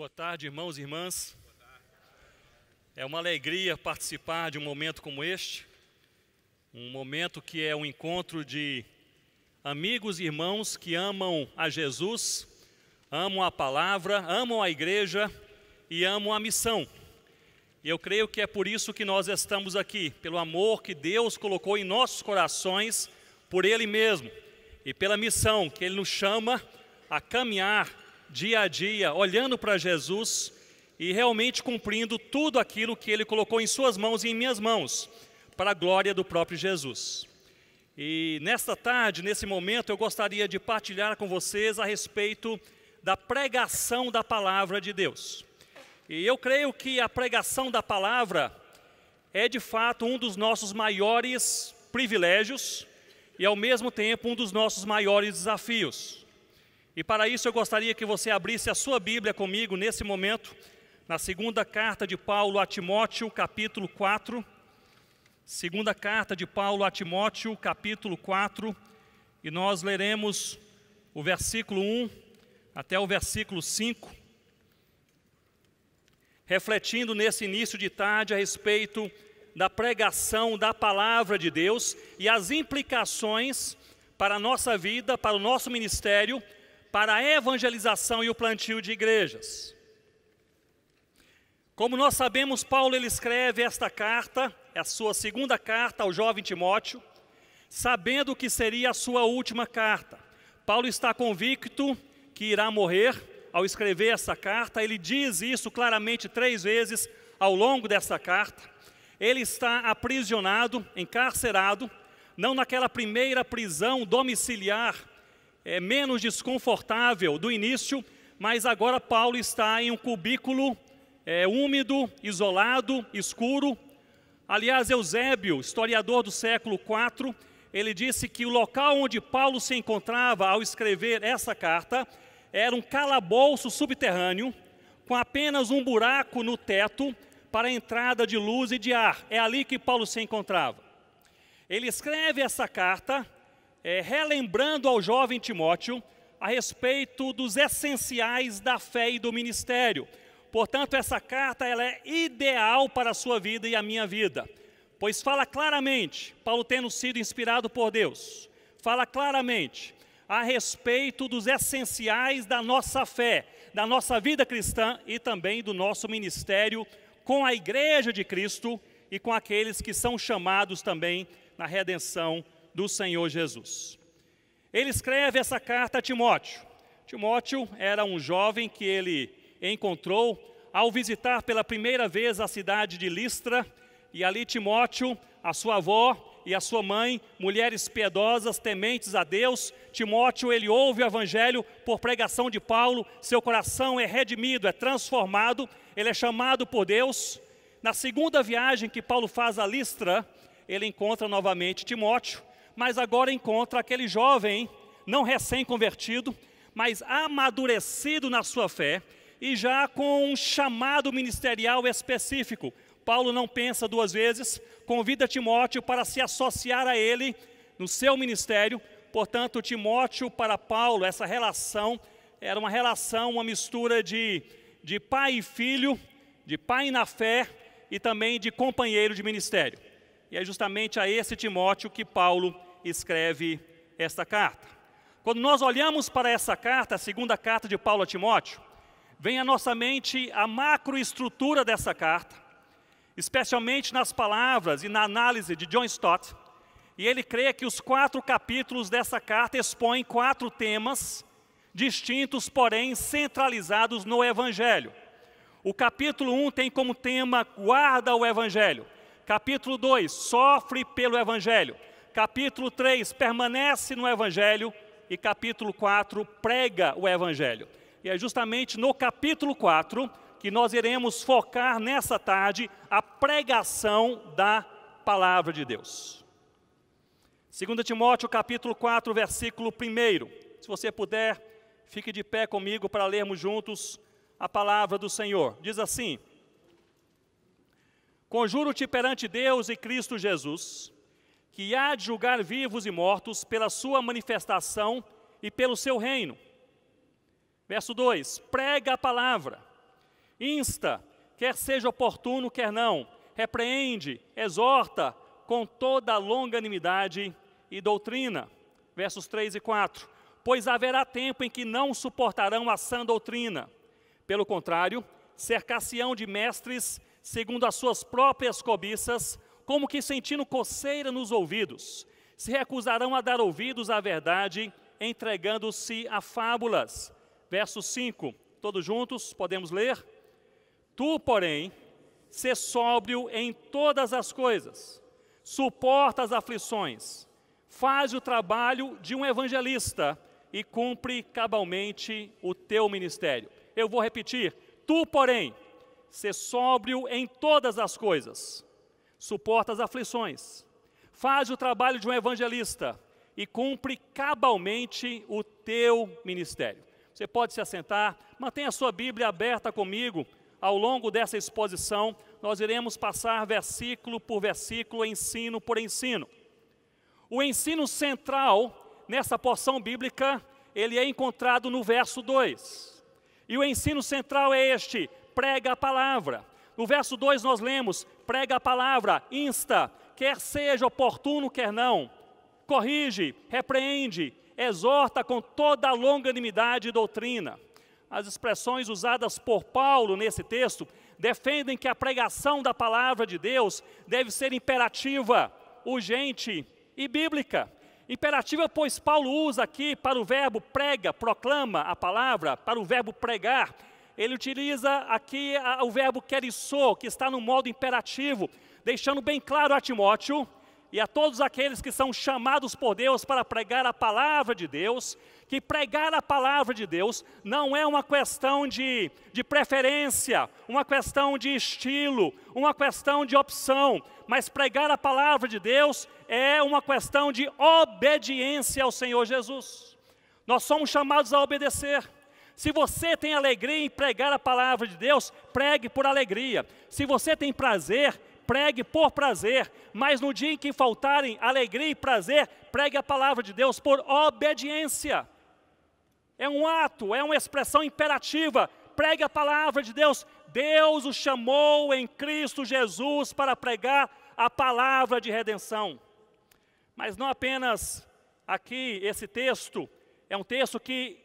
Boa tarde, irmãos e irmãs. É uma alegria participar de um momento como este, um momento que é um encontro de amigos e irmãos que amam a Jesus, amam a palavra, amam a igreja e amam a missão. E eu creio que é por isso que nós estamos aqui, pelo amor que Deus colocou em nossos corações por Ele mesmo e pela missão que Ele nos chama a caminhar dia a dia, olhando para Jesus e realmente cumprindo tudo aquilo que ele colocou em suas mãos e em minhas mãos, para a glória do próprio Jesus. E nesta tarde, nesse momento, eu gostaria de partilhar com vocês a respeito da pregação da palavra de Deus. E eu creio que a pregação da palavra é de fato um dos nossos maiores privilégios e ao mesmo tempo um dos nossos maiores desafios. E para isso eu gostaria que você abrisse a sua Bíblia comigo nesse momento, na segunda carta de Paulo a Timóteo, capítulo 4. Segunda carta de Paulo a Timóteo, capítulo 4, e nós leremos o versículo 1 até o versículo 5, refletindo nesse início de tarde a respeito da pregação da palavra de Deus e as implicações para a nossa vida, para o nosso ministério para a evangelização e o plantio de igrejas. Como nós sabemos, Paulo ele escreve esta carta, é a sua segunda carta ao jovem Timóteo, sabendo que seria a sua última carta. Paulo está convicto que irá morrer ao escrever essa carta, ele diz isso claramente três vezes ao longo dessa carta. Ele está aprisionado, encarcerado, não naquela primeira prisão domiciliar é, menos desconfortável do início, mas agora Paulo está em um cubículo é, úmido, isolado, escuro. Aliás, Eusébio, historiador do século IV, ele disse que o local onde Paulo se encontrava ao escrever essa carta era um calabouço subterrâneo com apenas um buraco no teto para a entrada de luz e de ar. É ali que Paulo se encontrava. Ele escreve essa carta é, relembrando ao jovem Timóteo a respeito dos essenciais da fé e do ministério. Portanto, essa carta ela é ideal para a sua vida e a minha vida, pois fala claramente, Paulo tendo sido inspirado por Deus, fala claramente a respeito dos essenciais da nossa fé, da nossa vida cristã e também do nosso ministério com a igreja de Cristo e com aqueles que são chamados também na redenção do Senhor Jesus. Ele escreve essa carta a Timóteo. Timóteo era um jovem que ele encontrou ao visitar pela primeira vez a cidade de Listra, e ali Timóteo, a sua avó e a sua mãe, mulheres piedosas, tementes a Deus. Timóteo, ele ouve o evangelho por pregação de Paulo, seu coração é redimido, é transformado, ele é chamado por Deus. Na segunda viagem que Paulo faz a Listra, ele encontra novamente Timóteo mas agora encontra aquele jovem, não recém-convertido, mas amadurecido na sua fé e já com um chamado ministerial específico. Paulo não pensa duas vezes, convida Timóteo para se associar a ele no seu ministério. Portanto, Timóteo para Paulo, essa relação era uma relação, uma mistura de, de pai e filho, de pai na fé e também de companheiro de ministério. E é justamente a esse Timóteo que Paulo escreve esta carta. Quando nós olhamos para essa carta, a segunda carta de Paulo a Timóteo, vem à nossa mente a macroestrutura dessa carta, especialmente nas palavras e na análise de John Stott. E ele crê que os quatro capítulos dessa carta expõem quatro temas distintos, porém centralizados no Evangelho. O capítulo 1 um tem como tema guarda o Evangelho. Capítulo 2, sofre pelo Evangelho. Capítulo 3, permanece no Evangelho. E capítulo 4, prega o Evangelho. E é justamente no capítulo 4 que nós iremos focar nessa tarde a pregação da palavra de Deus. 2 Timóteo capítulo 4, versículo 1. Se você puder, fique de pé comigo para lermos juntos a palavra do Senhor. Diz assim: Conjuro-te perante Deus e Cristo Jesus, que há de julgar vivos e mortos pela sua manifestação e pelo seu reino. Verso 2: prega a palavra, insta, quer seja oportuno, quer não, repreende, exorta com toda a longanimidade e doutrina. Versos 3 e 4: Pois haverá tempo em que não suportarão a sã doutrina, pelo contrário, cercar-se-ão de mestres segundo as suas próprias cobiças, como que sentindo coceira nos ouvidos, se recusarão a dar ouvidos à verdade, entregando-se a fábulas. Verso 5, todos juntos, podemos ler? Tu, porém, sê sóbrio em todas as coisas, suporta as aflições, faz o trabalho de um evangelista e cumpre cabalmente o teu ministério. Eu vou repetir: tu, porém, ser sóbrio em todas as coisas, suporta as aflições, faz o trabalho de um evangelista e cumpre cabalmente o teu ministério. Você pode se assentar, mantenha a sua Bíblia aberta comigo. Ao longo dessa exposição, nós iremos passar versículo por versículo, ensino por ensino. O ensino central nessa porção bíblica, ele é encontrado no verso 2. E o ensino central é este: prega a palavra. No verso 2 nós lemos: prega a palavra, insta, quer seja oportuno, quer não, corrige, repreende, exorta com toda a longanimidade e doutrina. As expressões usadas por Paulo nesse texto defendem que a pregação da palavra de Deus deve ser imperativa, urgente e bíblica. Imperativa, pois Paulo usa aqui para o verbo prega, proclama a palavra, para o verbo pregar, ele utiliza aqui o verbo querissou, que está no modo imperativo, deixando bem claro a Timóteo e a todos aqueles que são chamados por Deus para pregar a palavra de Deus, que pregar a palavra de Deus não é uma questão de, de preferência, uma questão de estilo, uma questão de opção, mas pregar a palavra de Deus é uma questão de obediência ao Senhor Jesus. Nós somos chamados a obedecer. Se você tem alegria em pregar a palavra de Deus, pregue por alegria. Se você tem prazer, pregue por prazer. Mas no dia em que faltarem alegria e prazer, pregue a palavra de Deus por obediência. É um ato, é uma expressão imperativa. Pregue a palavra de Deus. Deus o chamou em Cristo Jesus para pregar a palavra de redenção. Mas não apenas aqui esse texto, é um texto que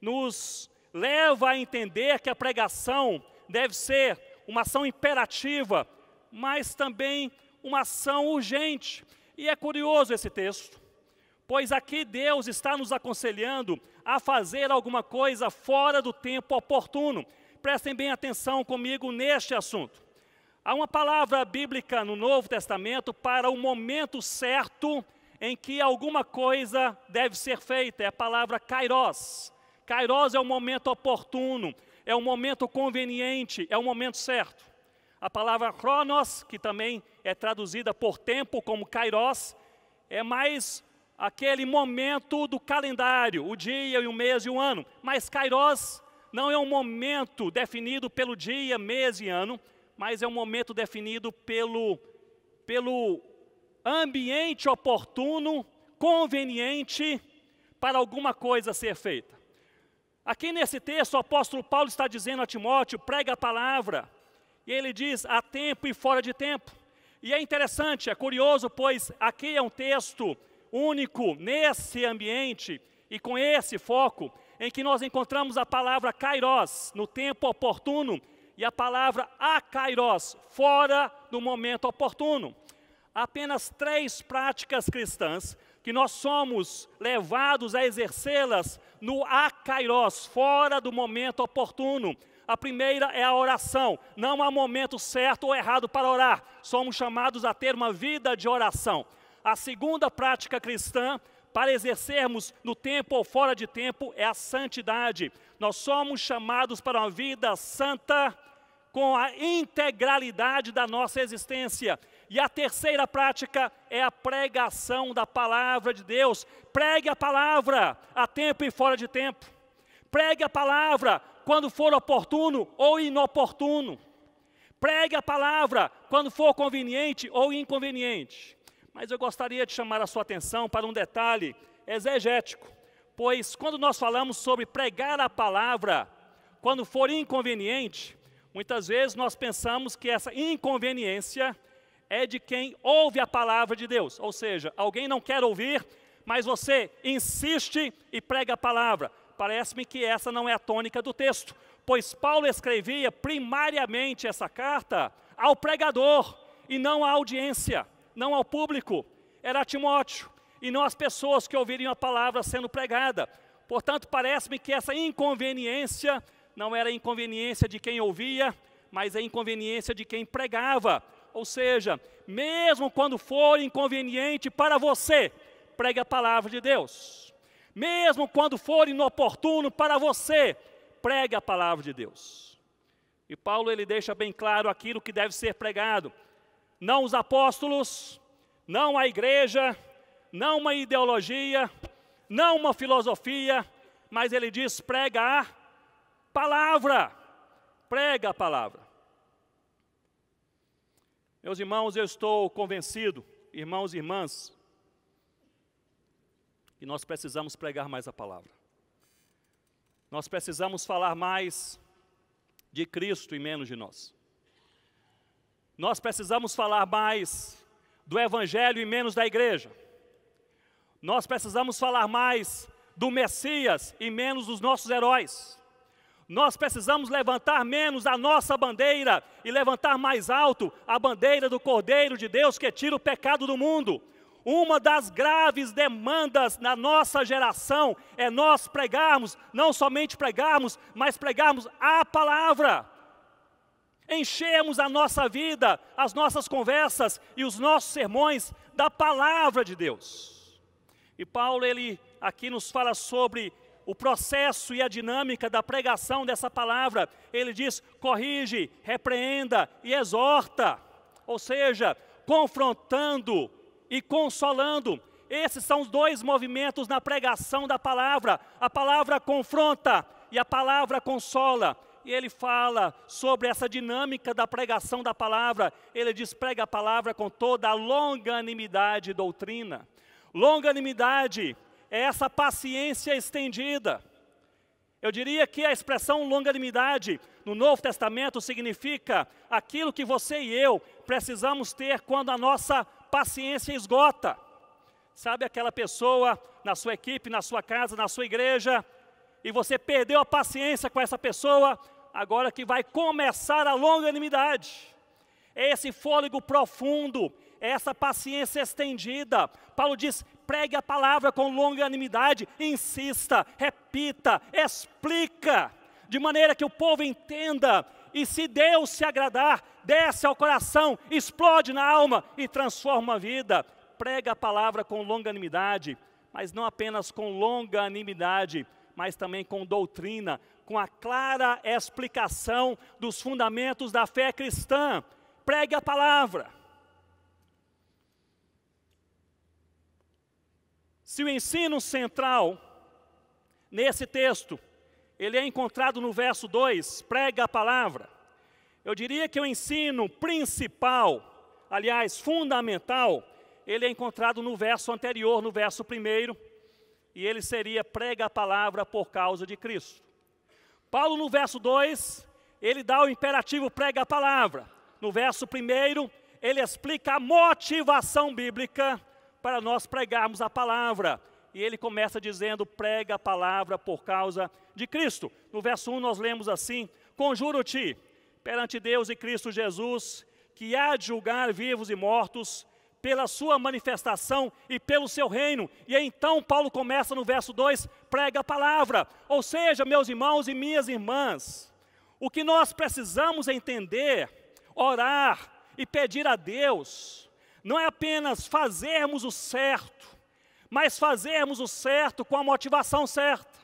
nos leva a entender que a pregação deve ser uma ação imperativa, mas também uma ação urgente. E é curioso esse texto, pois aqui Deus está nos aconselhando a fazer alguma coisa fora do tempo oportuno. Prestem bem atenção comigo neste assunto. Há uma palavra bíblica no Novo Testamento para o momento certo em que alguma coisa deve ser feita, é a palavra kairos. Kairos é o momento oportuno, é o momento conveniente, é o momento certo. A palavra chronos, que também é traduzida por tempo como kairos, é mais aquele momento do calendário, o dia e o mês e o ano. Mas kairos não é um momento definido pelo dia, mês e ano, mas é um momento definido pelo, pelo ambiente oportuno, conveniente para alguma coisa ser feita. Aqui nesse texto, o apóstolo Paulo está dizendo a Timóteo: prega a palavra. E ele diz: a tempo e fora de tempo. E é interessante, é curioso, pois aqui é um texto único nesse ambiente e com esse foco em que nós encontramos a palavra kairos, no tempo oportuno, e a palavra akairos, fora do momento oportuno. Apenas três práticas cristãs que nós somos levados a exercê-las no acairos, fora do momento oportuno. A primeira é a oração. Não há momento certo ou errado para orar. Somos chamados a ter uma vida de oração. A segunda prática cristã para exercermos no tempo ou fora de tempo é a santidade. Nós somos chamados para uma vida santa com a integralidade da nossa existência. E a terceira prática é a pregação da palavra de Deus. Pregue a palavra a tempo e fora de tempo. Pregue a palavra quando for oportuno ou inoportuno. Pregue a palavra quando for conveniente ou inconveniente. Mas eu gostaria de chamar a sua atenção para um detalhe exegético, pois quando nós falamos sobre pregar a palavra, quando for inconveniente, muitas vezes nós pensamos que essa inconveniência é de quem ouve a palavra de Deus. Ou seja, alguém não quer ouvir, mas você insiste e prega a palavra. Parece-me que essa não é a tônica do texto, pois Paulo escrevia primariamente essa carta ao pregador e não à audiência, não ao público. Era Timóteo e não às pessoas que ouviriam a palavra sendo pregada. Portanto, parece-me que essa inconveniência não era inconveniência de quem ouvia, mas a inconveniência de quem pregava. Ou seja, mesmo quando for inconveniente para você, pregue a palavra de Deus. Mesmo quando for inoportuno para você, pregue a palavra de Deus. E Paulo ele deixa bem claro aquilo que deve ser pregado. Não os apóstolos, não a igreja, não uma ideologia, não uma filosofia, mas ele diz: prega a palavra. Prega a palavra. Meus irmãos, eu estou convencido, irmãos e irmãs, que nós precisamos pregar mais a palavra. Nós precisamos falar mais de Cristo e menos de nós. Nós precisamos falar mais do Evangelho e menos da igreja. Nós precisamos falar mais do Messias e menos dos nossos heróis. Nós precisamos levantar menos a nossa bandeira e levantar mais alto a bandeira do Cordeiro de Deus que tira o pecado do mundo. Uma das graves demandas na nossa geração é nós pregarmos, não somente pregarmos, mas pregarmos a palavra. Enchermos a nossa vida, as nossas conversas e os nossos sermões da palavra de Deus. E Paulo, ele aqui nos fala sobre o processo e a dinâmica da pregação dessa palavra. Ele diz: corrige, repreenda e exorta, ou seja, confrontando e consolando. Esses são os dois movimentos na pregação da palavra. A palavra confronta e a palavra consola. E ele fala sobre essa dinâmica da pregação da palavra. Ele diz: prega a palavra com toda a longanimidade e doutrina. Longanimidade é essa paciência estendida. Eu diria que a expressão longanimidade no Novo Testamento significa aquilo que você e eu precisamos ter quando a nossa paciência esgota. Sabe aquela pessoa na sua equipe, na sua casa, na sua igreja, e você perdeu a paciência com essa pessoa, agora que vai começar a longanimidade. É esse fôlego profundo, é essa paciência estendida. Paulo diz: pregue a palavra com longanimidade, insista, repita, explica, de maneira que o povo entenda e se Deus se agradar, desce ao coração, explode na alma e transforma a vida. Prega a palavra com longanimidade, mas não apenas com longanimidade, mas também com doutrina, com a clara explicação dos fundamentos da fé cristã. Pregue a palavra. Se o ensino central nesse texto, ele é encontrado no verso 2, prega a palavra. Eu diria que o ensino principal, aliás, fundamental, ele é encontrado no verso anterior, no verso primeiro, e ele seria prega a palavra por causa de Cristo. Paulo, no verso 2, ele dá o imperativo prega a palavra. No verso 1, ele explica a motivação bíblica para nós pregarmos a palavra. E ele começa dizendo: prega a palavra por causa de Cristo. No verso 1 nós lemos assim: Conjuro-te perante Deus e Cristo Jesus, que há de julgar vivos e mortos pela sua manifestação e pelo seu reino. E então Paulo começa no verso 2: prega a palavra. Ou seja, meus irmãos e minhas irmãs, o que nós precisamos entender, orar e pedir a Deus não é apenas fazermos o certo, mas fazermos o certo com a motivação certa.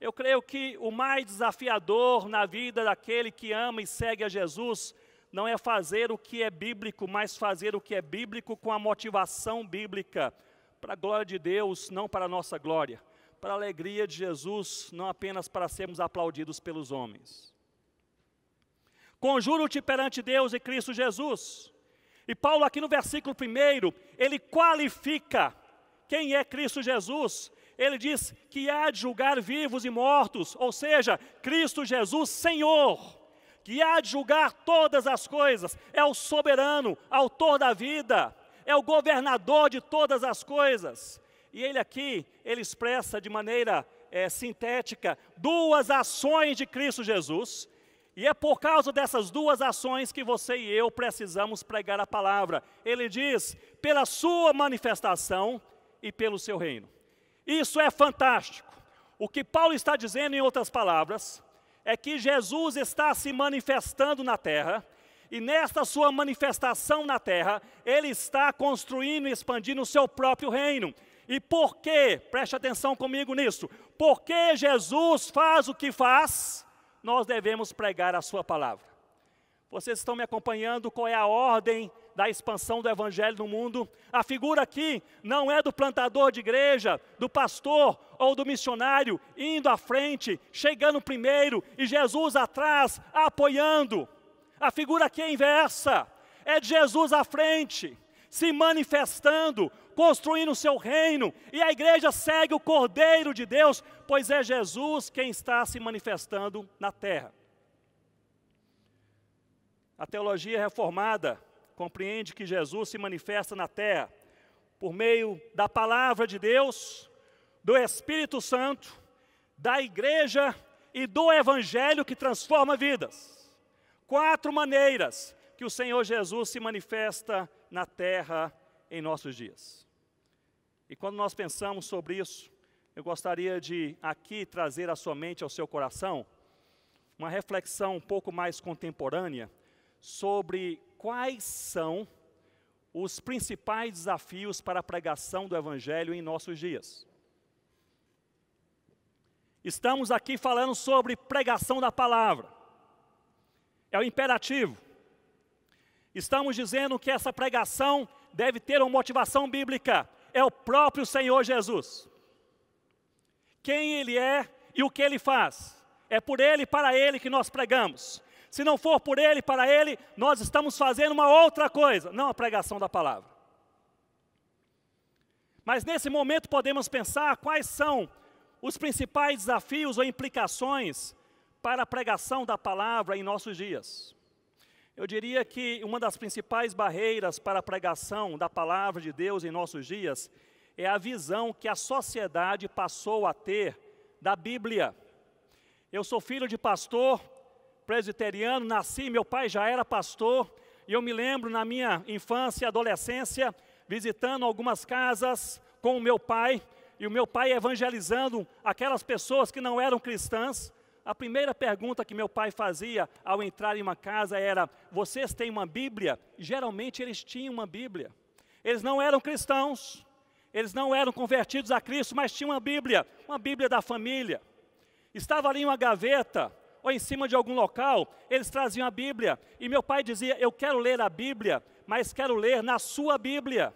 Eu creio que o mais desafiador na vida daquele que ama e segue a Jesus não é fazer o que é bíblico, mas fazer o que é bíblico com a motivação bíblica, para a glória de Deus, não para a nossa glória, para a alegria de Jesus, não apenas para sermos aplaudidos pelos homens. Conjuro-te perante Deus e Cristo Jesus, e Paulo, aqui no versículo 1, ele qualifica quem é Cristo Jesus. Ele diz que há de julgar vivos e mortos, ou seja, Cristo Jesus, Senhor, que há de julgar todas as coisas, é o soberano, autor da vida, é o governador de todas as coisas. E ele aqui, ele expressa de maneira é, sintética duas ações de Cristo Jesus e é por causa dessas duas ações que você e eu precisamos pregar a palavra. Ele diz: pela sua manifestação e pelo seu reino. Isso é fantástico. O que Paulo está dizendo, em outras palavras, é que Jesus está se manifestando na terra, e nesta sua manifestação na terra, ele está construindo e expandindo o seu próprio reino. E por que, preste atenção comigo nisso, por que Jesus faz o que faz? nós devemos pregar a Sua palavra. Vocês estão me acompanhando? Qual é a ordem da expansão do Evangelho no mundo? A figura aqui não é do plantador de igreja, do pastor ou do missionário indo à frente, chegando primeiro e Jesus atrás, apoiando. A figura aqui é inversa: é de Jesus à frente, se manifestando, construindo o seu reino, e a igreja segue o Cordeiro de Deus, pois é Jesus quem está se manifestando na terra. A teologia reformada compreende que Jesus se manifesta na terra por meio da palavra de Deus, do Espírito Santo, da igreja e do evangelho que transforma vidas. Quatro maneiras que o Senhor Jesus se manifesta na terra em nossos dias. E quando nós pensamos sobre isso, eu gostaria de aqui trazer à sua mente, ao seu coração, uma reflexão um pouco mais contemporânea sobre quais são os principais desafios para a pregação do Evangelho em nossos dias. Estamos aqui falando sobre pregação da palavra, é o imperativo. Estamos dizendo que essa pregação deve ter uma motivação bíblica, é o próprio Senhor Jesus. Quem Ele é e o que Ele faz. É por Ele e para Ele que nós pregamos. Se não for por Ele e para Ele, nós estamos fazendo uma outra coisa, não a pregação da palavra. Mas nesse momento podemos pensar quais são os principais desafios ou implicações para a pregação da palavra em nossos dias. Eu diria que uma das principais barreiras para a pregação da palavra de Deus em nossos dias é a visão que a sociedade passou a ter da Bíblia. Eu sou filho de pastor presbiteriano, nasci, meu pai já era pastor, e eu me lembro na minha infância e adolescência visitando algumas casas com o meu pai, e o meu pai evangelizando aquelas pessoas que não eram cristãs, a primeira pergunta que meu pai fazia ao entrar em uma casa era: Vocês têm uma Bíblia? Geralmente eles tinham uma Bíblia. Eles não eram cristãos, eles não eram convertidos a Cristo, mas tinham uma Bíblia, uma Bíblia da família. Estava ali em uma gaveta ou em cima de algum local, eles traziam a Bíblia. E meu pai dizia: Eu quero ler a Bíblia, mas quero ler na sua Bíblia.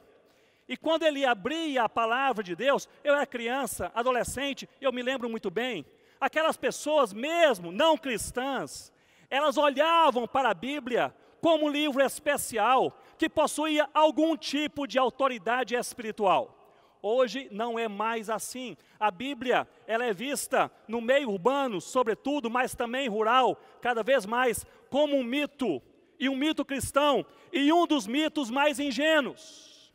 E quando ele abria a palavra de Deus, eu era criança, adolescente, eu me lembro muito bem, Aquelas pessoas, mesmo não cristãs, elas olhavam para a Bíblia como um livro especial que possuía algum tipo de autoridade espiritual. Hoje não é mais assim. A Bíblia, ela é vista no meio urbano, sobretudo, mas também rural, cada vez mais como um mito, e um mito cristão, e um dos mitos mais ingênuos.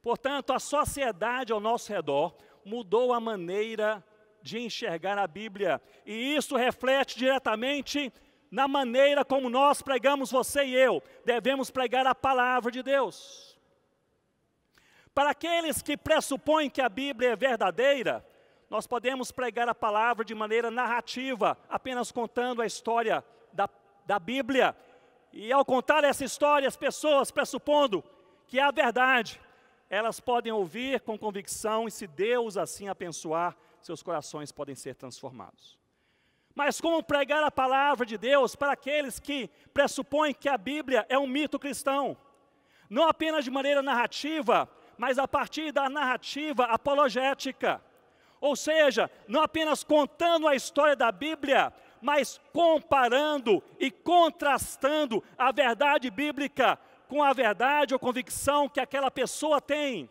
Portanto, a sociedade ao nosso redor mudou a maneira de enxergar a Bíblia. E isso reflete diretamente na maneira como nós pregamos, você e eu. Devemos pregar a palavra de Deus. Para aqueles que pressupõem que a Bíblia é verdadeira, nós podemos pregar a palavra de maneira narrativa, apenas contando a história da, da Bíblia. E ao contar essa história, as pessoas, pressupondo que é a verdade, elas podem ouvir com convicção e, se Deus assim abençoar, seus corações podem ser transformados. Mas como pregar a palavra de Deus para aqueles que pressupõem que a Bíblia é um mito cristão? Não apenas de maneira narrativa, mas a partir da narrativa apologética. Ou seja, não apenas contando a história da Bíblia, mas comparando e contrastando a verdade bíblica com a verdade ou convicção que aquela pessoa tem.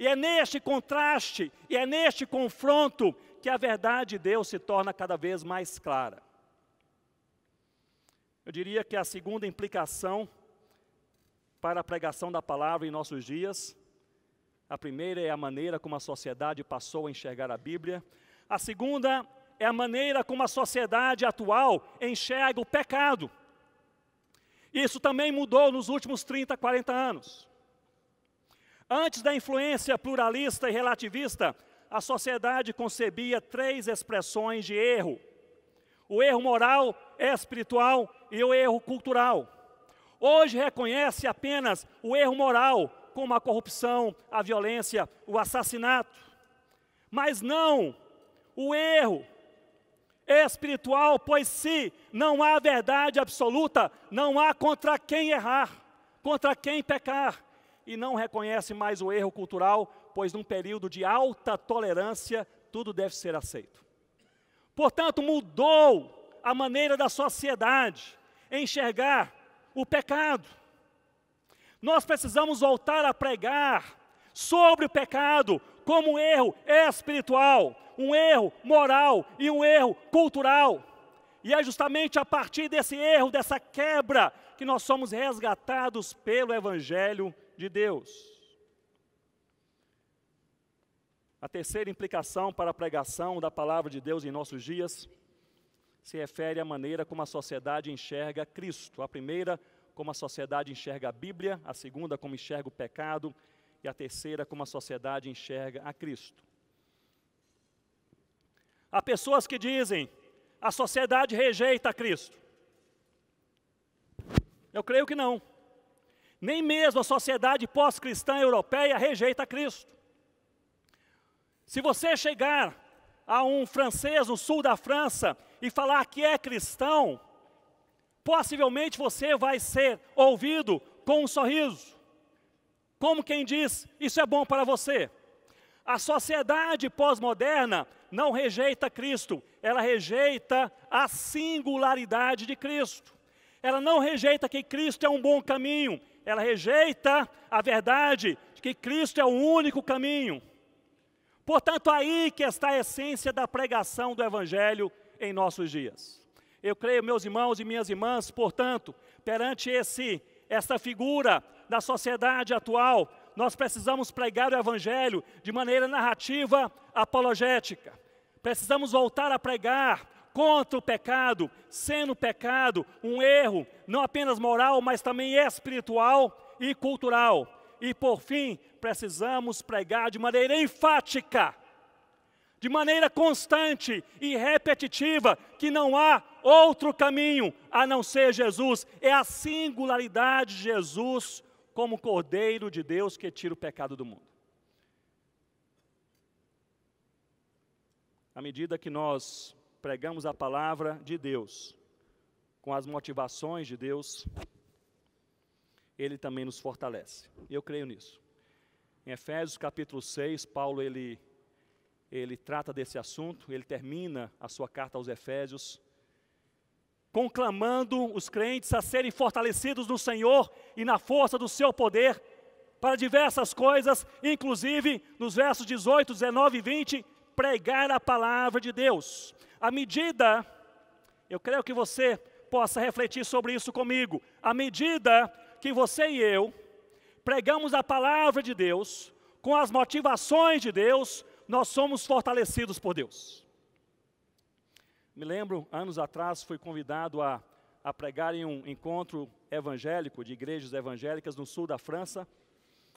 E é neste contraste, e é neste confronto, que a verdade de Deus se torna cada vez mais clara. Eu diria que é a segunda implicação para a pregação da palavra em nossos dias, a primeira é a maneira como a sociedade passou a enxergar a Bíblia, a segunda é a maneira como a sociedade atual enxerga o pecado. Isso também mudou nos últimos 30, 40 anos. Antes da influência pluralista e relativista, a sociedade concebia três expressões de erro: o erro moral, espiritual e o erro cultural. Hoje reconhece apenas o erro moral, como a corrupção, a violência, o assassinato. Mas não o erro espiritual, pois se não há verdade absoluta, não há contra quem errar, contra quem pecar e não reconhece mais o erro cultural, pois num período de alta tolerância, tudo deve ser aceito. Portanto, mudou a maneira da sociedade enxergar o pecado. Nós precisamos voltar a pregar sobre o pecado como um erro espiritual, um erro moral e um erro cultural. E é justamente a partir desse erro, dessa quebra, que nós somos resgatados pelo Evangelho de Deus. A terceira implicação para a pregação da palavra de Deus em nossos dias se refere à maneira como a sociedade enxerga Cristo. A primeira, como a sociedade enxerga a Bíblia, a segunda, como enxerga o pecado, e a terceira, como a sociedade enxerga a Cristo. Há pessoas que dizem: a sociedade rejeita Cristo. Eu creio que não. Nem mesmo a sociedade pós-cristã europeia rejeita Cristo. Se você chegar a um francês no sul da França e falar que é cristão, possivelmente você vai ser ouvido com um sorriso. Como quem diz, isso é bom para você. A sociedade pós-moderna não rejeita Cristo, ela rejeita a singularidade de Cristo. Ela não rejeita que Cristo é um bom caminho, ela rejeita a verdade de que Cristo é o único caminho. Portanto, aí que está a essência da pregação do Evangelho em nossos dias. Eu creio, meus irmãos e minhas irmãs, portanto, perante esse, essa figura da sociedade atual, nós precisamos pregar o Evangelho de maneira narrativa apologética. Precisamos voltar a pregar contra o pecado, sendo pecado um erro, não apenas moral, mas também espiritual e cultural. E por fim, precisamos pregar de maneira enfática, de maneira constante e repetitiva, que não há outro caminho a não ser Jesus. É a singularidade de Jesus como Cordeiro de Deus que tira o pecado do mundo. À medida que nós pregamos a palavra de Deus com as motivações de Deus, ele também nos fortalece. Eu creio nisso. Em Efésios capítulo 6, Paulo ele ele trata desse assunto, ele termina a sua carta aos Efésios conclamando os crentes a serem fortalecidos no Senhor e na força do seu poder para diversas coisas, inclusive nos versos 18, 19 e 20, pregar a palavra de Deus. À medida, eu creio que você possa refletir sobre isso comigo, à medida que você e eu pregamos a palavra de Deus, com as motivações de Deus, nós somos fortalecidos por Deus. Me lembro, anos atrás, fui convidado a, a pregar em um encontro evangélico, de igrejas evangélicas no sul da França,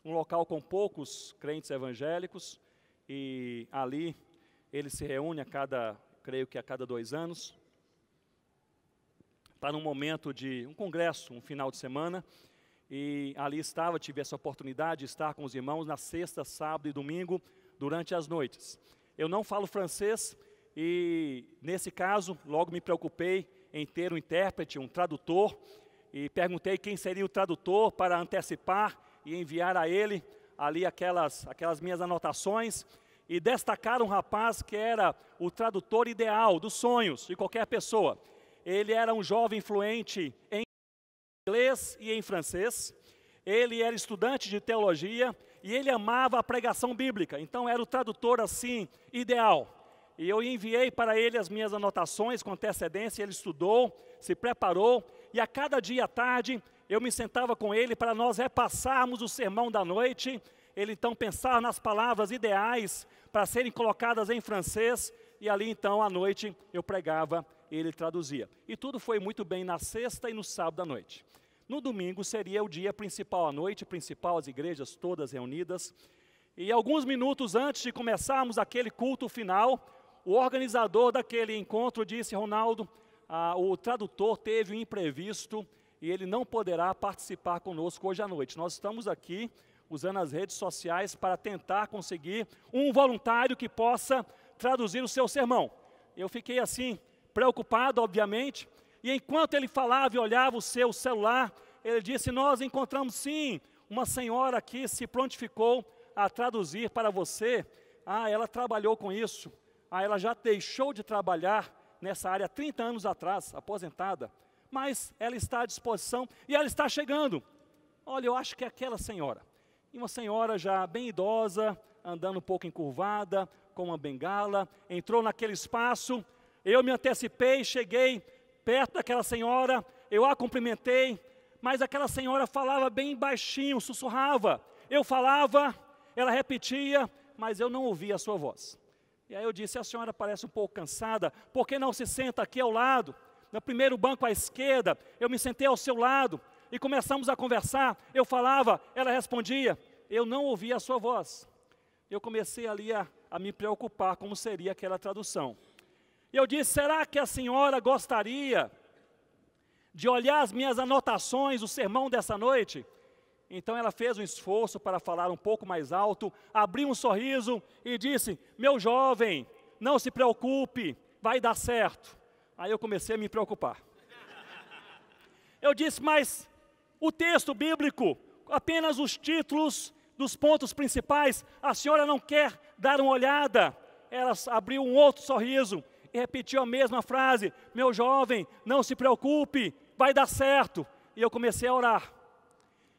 um local com poucos crentes evangélicos, e ali ele se reúne a cada, creio que a cada dois anos, está num momento de um congresso, um final de semana, e ali estava, tive essa oportunidade de estar com os irmãos na sexta, sábado e domingo, durante as noites. Eu não falo francês e, nesse caso, logo me preocupei em ter um intérprete, um tradutor, e perguntei quem seria o tradutor para antecipar e enviar a ele ali aquelas, aquelas minhas anotações e destacaram um rapaz que era o tradutor ideal dos sonhos de qualquer pessoa. Ele era um jovem fluente em inglês e em francês. Ele era estudante de teologia e ele amava a pregação bíblica. Então era o tradutor assim ideal. E eu enviei para ele as minhas anotações com antecedência, ele estudou, se preparou e a cada dia à tarde eu me sentava com ele para nós repassarmos o sermão da noite ele então pensar nas palavras ideais para serem colocadas em francês, e ali então à noite eu pregava e ele traduzia. E tudo foi muito bem na sexta e no sábado à noite. No domingo seria o dia principal, à noite principal, as igrejas todas reunidas. E alguns minutos antes de começarmos aquele culto final, o organizador daquele encontro disse: Ronaldo, ah, o tradutor teve um imprevisto e ele não poderá participar conosco hoje à noite. Nós estamos aqui usando as redes sociais para tentar conseguir um voluntário que possa traduzir o seu sermão. Eu fiquei assim, preocupado, obviamente, e enquanto ele falava e olhava o seu celular, ele disse: Nós encontramos sim uma senhora que se prontificou a traduzir para você. Ah, ela trabalhou com isso. Ah, ela já deixou de trabalhar nessa área 30 anos atrás, aposentada. Mas ela está à disposição e ela está chegando. Olha, eu acho que é aquela senhora e uma senhora já bem idosa, andando um pouco encurvada, com uma bengala, entrou naquele espaço. Eu me antecipei, cheguei perto daquela senhora, eu a cumprimentei, mas aquela senhora falava bem baixinho, sussurrava. Eu falava, ela repetia, mas eu não ouvia a sua voz. E aí eu disse: a senhora parece um pouco cansada, por que não se senta aqui ao lado? No primeiro banco à esquerda, eu me sentei ao seu lado e começamos a conversar. Eu falava, ela respondia, eu não ouvia a sua voz. Eu comecei ali a, a me preocupar como seria aquela tradução. E eu disse: será que a senhora gostaria de olhar as minhas anotações, o sermão dessa noite? Então ela fez um esforço para falar um pouco mais alto, abriu um sorriso e disse: Meu jovem, não se preocupe, vai dar certo. Aí eu comecei a me preocupar. Eu disse: Mas o texto bíblico, apenas os títulos dos pontos principais, a senhora não quer dar uma olhada. Ela abriu um outro sorriso e repetiu a mesma frase: Meu jovem, não se preocupe, vai dar certo. E eu comecei a orar.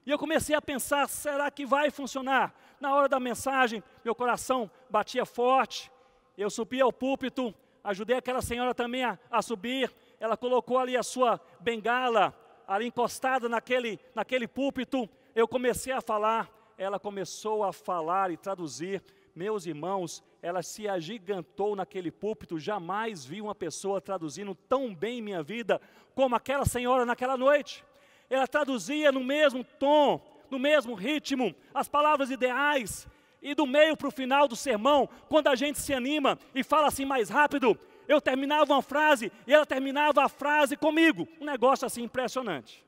E eu comecei a pensar: será que vai funcionar? Na hora da mensagem, meu coração batia forte. Eu subi ao púlpito, ajudei aquela senhora também a, a subir. Ela colocou ali a sua bengala ali encostada naquele, naquele púlpito, eu comecei a falar, ela começou a falar e traduzir. Meus irmãos, ela se agigantou naquele púlpito, jamais vi uma pessoa traduzindo tão bem minha vida como aquela senhora naquela noite. Ela traduzia no mesmo tom, no mesmo ritmo, as palavras ideais, e do meio para o final do sermão, quando a gente se anima e fala assim mais rápido, eu terminava uma frase e ela terminava a frase comigo. Um negócio assim impressionante.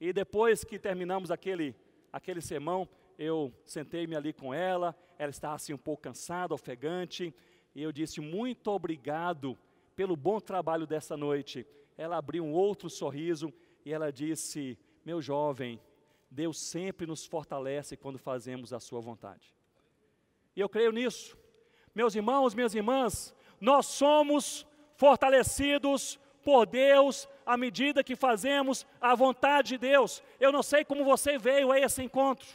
E depois que terminamos aquele, aquele sermão, eu sentei-me ali com ela, ela estava assim um pouco cansada, ofegante, e eu disse: Muito obrigado pelo bom trabalho dessa noite. Ela abriu um outro sorriso e ela disse: Meu jovem, Deus sempre nos fortalece quando fazemos a Sua vontade. E eu creio nisso. Meus irmãos, minhas irmãs, nós somos fortalecidos por Deus à medida que fazemos a vontade de Deus. Eu não sei como você veio a esse encontro.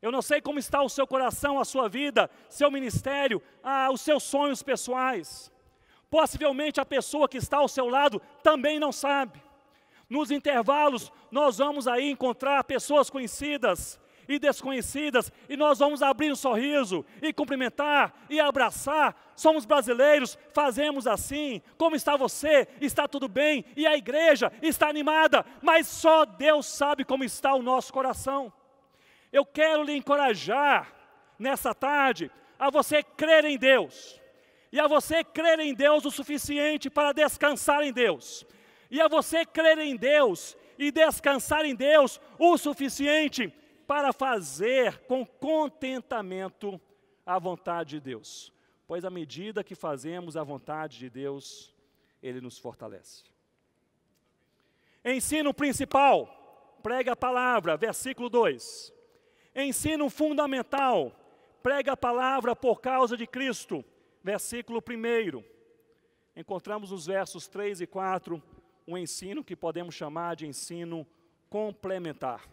Eu não sei como está o seu coração, a sua vida, seu ministério, ah, os seus sonhos pessoais. Possivelmente a pessoa que está ao seu lado também não sabe. Nos intervalos, nós vamos aí encontrar pessoas conhecidas, e desconhecidas, e nós vamos abrir um sorriso e cumprimentar e abraçar. Somos brasileiros, fazemos assim. Como está você? Está tudo bem? E a igreja está animada, mas só Deus sabe como está o nosso coração. Eu quero lhe encorajar nessa tarde a você crer em Deus. E a você crer em Deus o suficiente para descansar em Deus. E a você crer em Deus e descansar em Deus o suficiente para fazer com contentamento a vontade de Deus. Pois à medida que fazemos a vontade de Deus, Ele nos fortalece. Ensino principal, prega a palavra, versículo 2. Ensino fundamental, prega a palavra por causa de Cristo, versículo 1. Encontramos nos versos 3 e 4 um ensino que podemos chamar de ensino complementar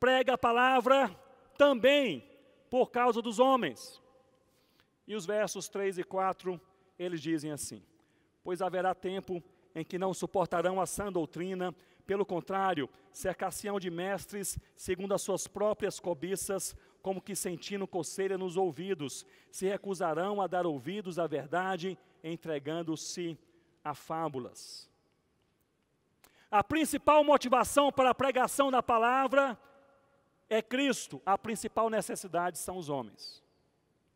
prega a palavra também por causa dos homens. E os versos 3 e 4, eles dizem assim: Pois haverá tempo em que não suportarão a sã doutrina, pelo contrário, cercar-se-ão de mestres segundo as suas próprias cobiças, como que sentindo coceira nos ouvidos, se recusarão a dar ouvidos à verdade, entregando-se a fábulas. A principal motivação para a pregação da palavra é Cristo, a principal necessidade são os homens.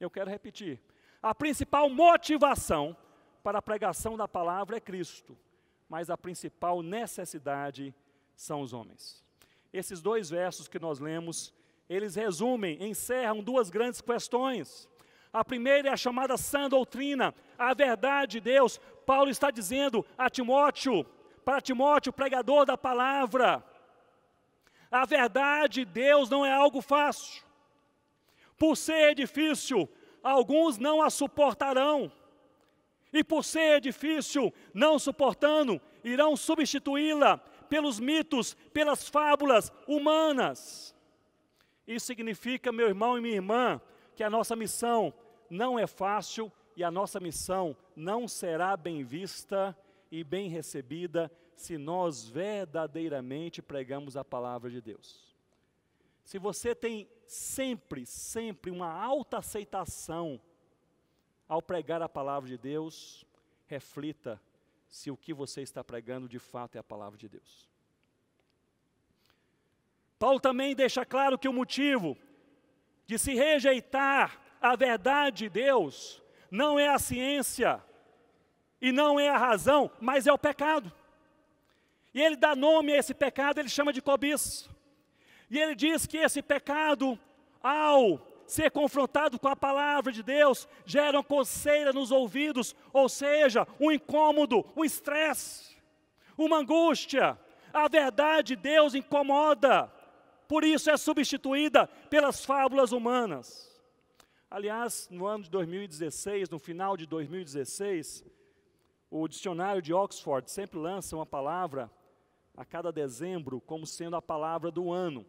Eu quero repetir. A principal motivação para a pregação da palavra é Cristo, mas a principal necessidade são os homens. Esses dois versos que nós lemos, eles resumem, encerram duas grandes questões. A primeira é a chamada sã doutrina, a verdade de Deus. Paulo está dizendo a Timóteo, para Timóteo, pregador da palavra, a verdade de Deus não é algo fácil. Por ser difícil, alguns não a suportarão. E por ser difícil, não suportando, irão substituí-la pelos mitos, pelas fábulas humanas. Isso significa, meu irmão e minha irmã, que a nossa missão não é fácil e a nossa missão não será bem vista e bem recebida se nós verdadeiramente pregamos a palavra de Deus. Se você tem sempre, sempre uma alta aceitação ao pregar a palavra de Deus, reflita se o que você está pregando de fato é a palavra de Deus. Paulo também deixa claro que o motivo de se rejeitar a verdade de Deus não é a ciência e não é a razão, mas é o pecado. E ele dá nome a esse pecado, ele chama de cobiça. E ele diz que esse pecado, ao ser confrontado com a palavra de Deus, gera uma coceira nos ouvidos, ou seja, um incômodo, um estresse, uma angústia. A verdade de Deus incomoda, por isso é substituída pelas fábulas humanas. Aliás, no ano de 2016, no final de 2016, o dicionário de Oxford sempre lança uma palavra a cada dezembro como sendo a palavra do ano,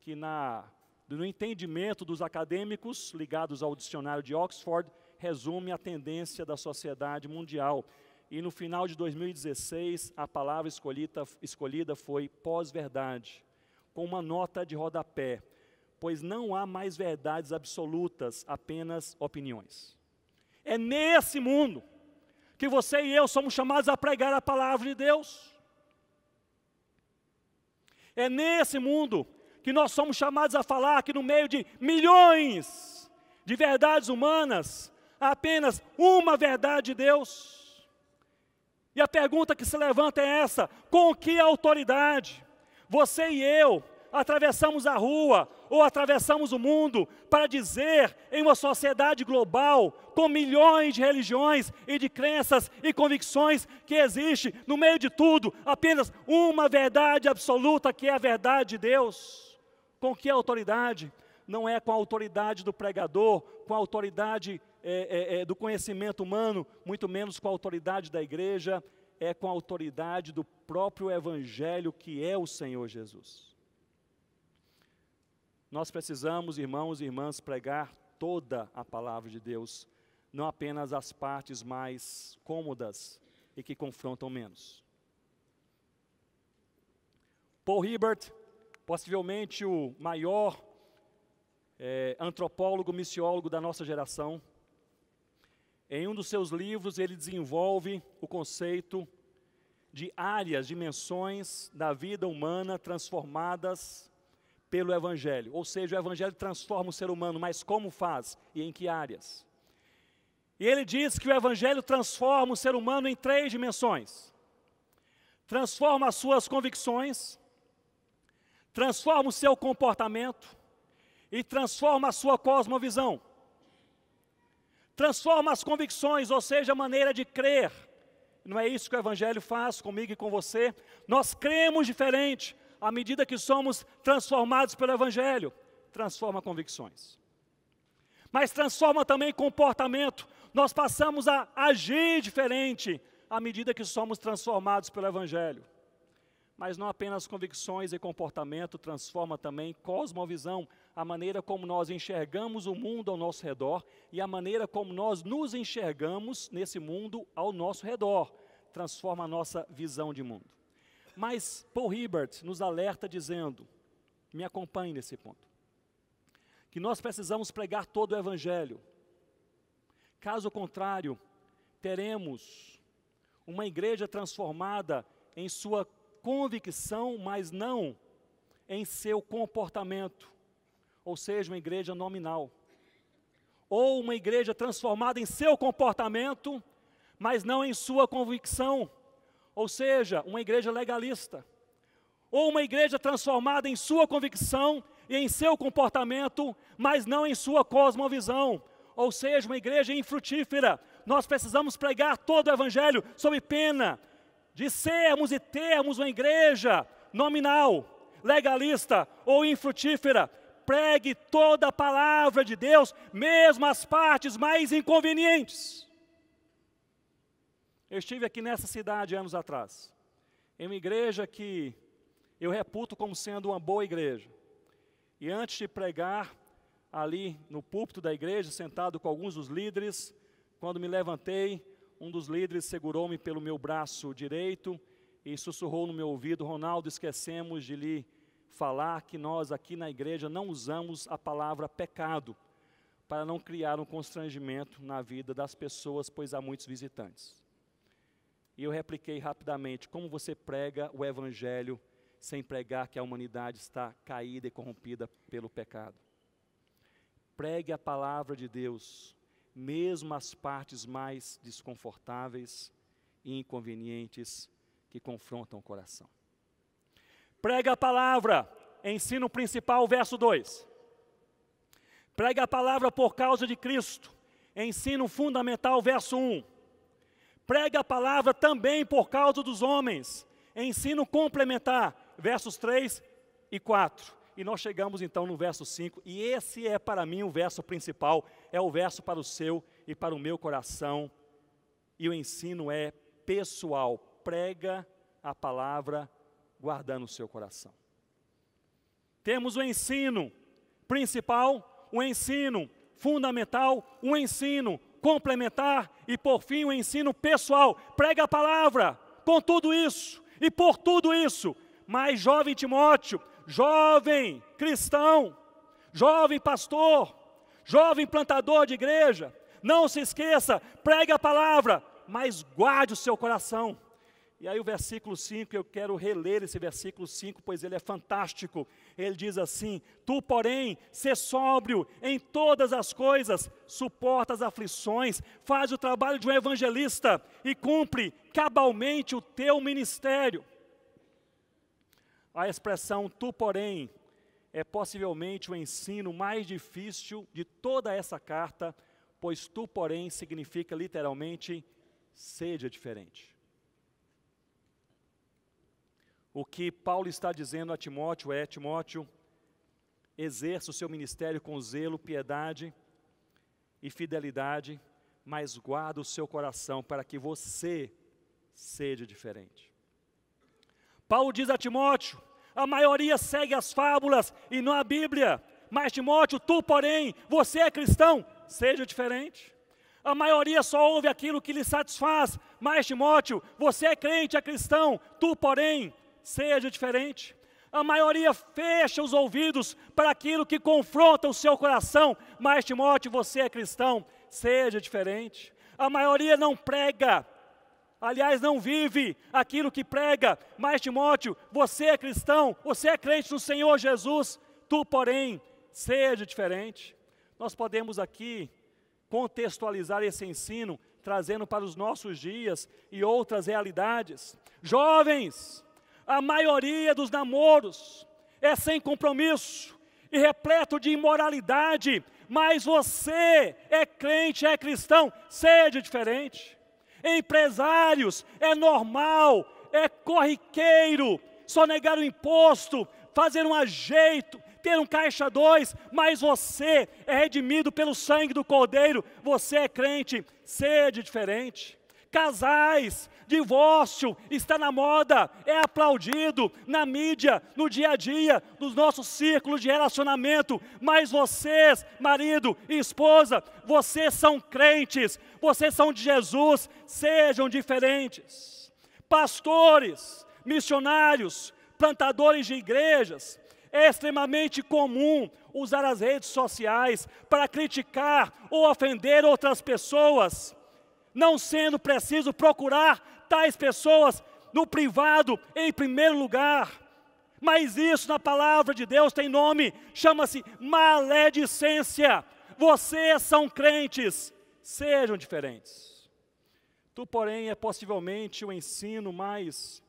que na, no entendimento dos acadêmicos ligados ao dicionário de Oxford, resume a tendência da sociedade mundial. E no final de 2016, a palavra escolhida, escolhida foi pós-verdade, com uma nota de rodapé, pois não há mais verdades absolutas, apenas opiniões. É nesse mundo que você e eu somos chamados a pregar a palavra de Deus. É nesse mundo que nós somos chamados a falar que no meio de milhões de verdades humanas, há apenas uma verdade de Deus. E a pergunta que se levanta é essa: com que autoridade você e eu atravessamos a rua, ou atravessamos o mundo para dizer em uma sociedade global, com milhões de religiões e de crenças e convicções, que existe no meio de tudo apenas uma verdade absoluta, que é a verdade de Deus? Com que autoridade? Não é com a autoridade do pregador, com a autoridade é, é, é, do conhecimento humano, muito menos com a autoridade da igreja, é com a autoridade do próprio Evangelho que é o Senhor Jesus. Nós precisamos, irmãos e irmãs, pregar toda a palavra de Deus, não apenas as partes mais cômodas e que confrontam menos. Paul Hibbert, possivelmente o maior é, antropólogo, missiólogo da nossa geração, em um dos seus livros ele desenvolve o conceito de áreas, dimensões da vida humana transformadas pelo Evangelho. Ou seja, o Evangelho transforma o ser humano, mas como faz e em que áreas? E ele diz que o Evangelho transforma o ser humano em três dimensões: transforma as suas convicções, transforma o seu comportamento e transforma a sua cosmovisão. Transforma as convicções, ou seja, a maneira de crer. Não é isso que o Evangelho faz comigo e com você. Nós cremos diferente, à medida que somos transformados pelo Evangelho, transforma convicções. Mas transforma também comportamento. Nós passamos a agir diferente à medida que somos transformados pelo Evangelho. Mas não apenas convicções e comportamento, transforma também cosmovisão, a maneira como nós enxergamos o mundo ao nosso redor e a maneira como nós nos enxergamos nesse mundo ao nosso redor. Transforma a nossa visão de mundo. Mas Paul Hibbert nos alerta dizendo: me acompanhe nesse ponto, que nós precisamos pregar todo o Evangelho. Caso contrário, teremos uma igreja transformada em sua convicção, mas não em seu comportamento, ou seja, uma igreja nominal. Ou uma igreja transformada em seu comportamento, mas não em sua convicção ou seja, uma igreja legalista, ou uma igreja transformada em sua convicção e em seu comportamento, mas não em sua cosmovisão, ou seja, uma igreja infrutífera. Nós precisamos pregar todo o evangelho sob pena de sermos e termos uma igreja nominal, legalista ou infrutífera. Pregue toda a palavra de Deus, mesmo as partes mais inconvenientes. Eu estive aqui nessa cidade anos atrás, em uma igreja que eu reputo como sendo uma boa igreja. E antes de pregar ali no púlpito da igreja, sentado com alguns dos líderes, quando me levantei, um dos líderes segurou-me pelo meu braço direito e sussurrou no meu ouvido: Ronaldo, esquecemos de lhe falar que nós aqui na igreja não usamos a palavra pecado para não criar um constrangimento na vida das pessoas, pois há muitos visitantes. E eu repliquei rapidamente: como você prega o Evangelho sem pregar que a humanidade está caída e corrompida pelo pecado? Pregue a palavra de Deus, mesmo as partes mais desconfortáveis e inconvenientes que confrontam o coração. Prega a palavra, ensino principal, verso 2. Prega a palavra por causa de Cristo, ensino fundamental, verso 1. Prega a palavra também por causa dos homens. Ensino complementar, versos 3 e 4. E nós chegamos então no verso 5, e esse é para mim o verso principal, é o verso para o seu e para o meu coração. E o ensino é pessoal, prega a palavra guardando o seu coração. Temos o ensino principal, o ensino fundamental, o ensino complementar e, por fim, o ensino pessoal. Prega a palavra com tudo isso e por tudo isso. Mas, jovem Timóteo, jovem cristão, jovem pastor, jovem plantador de igreja, não se esqueça, pregue a palavra, mas guarde o seu coração. E aí o versículo 5, eu quero reler esse versículo 5, pois ele é fantástico. Ele diz assim: Tu, porém, sê sóbrio em todas as coisas, suporta as aflições, faz o trabalho de um evangelista e cumpre cabalmente o teu ministério. A expressão tu, porém, é possivelmente o ensino mais difícil de toda essa carta, pois tu, porém, significa literalmente seja diferente. O que Paulo está dizendo a Timóteo é: Timóteo, exerça o seu ministério com zelo, piedade e fidelidade, mas guarda o seu coração para que você seja diferente. Paulo diz a Timóteo: a maioria segue as fábulas e não a Bíblia. Mas Timóteo, tu, porém, você é cristão, seja diferente. A maioria só ouve aquilo que lhe satisfaz. Mas Timóteo, você é crente, é cristão, tu, porém, seja diferente. A maioria fecha os ouvidos para aquilo que confronta o seu coração, mas Timóteo, você é cristão, seja diferente. A maioria não prega, aliás, não vive aquilo que prega, mas Timóteo, você é cristão, você é crente no Senhor Jesus, tu, porém, seja diferente. Nós podemos aqui contextualizar esse ensino, trazendo para os nossos dias e outras realidades. Jovens, a maioria dos namoros é sem compromisso e repleto de imoralidade, mas você é crente, é cristão, seja diferente. Empresários, é normal, é corriqueiro, só negar o imposto, fazer um ajeito, ter um caixa dois, mas você é redimido pelo sangue do Cordeiro, você é crente, seja diferente. Casais, divórcio está na moda, é aplaudido na mídia, no dia a dia, nos nossos círculos de relacionamento. Mas vocês, marido e esposa, vocês são crentes, vocês são de Jesus, sejam diferentes. Pastores, missionários, plantadores de igrejas, é extremamente comum usar as redes sociais para criticar ou ofender outras pessoas não sendo preciso procurar tais pessoas no privado em primeiro lugar. Mas isso na palavra de Deus tem nome, chama-se maledicência. Vocês são crentes, sejam diferentes. Tu, porém, é possivelmente o ensino mais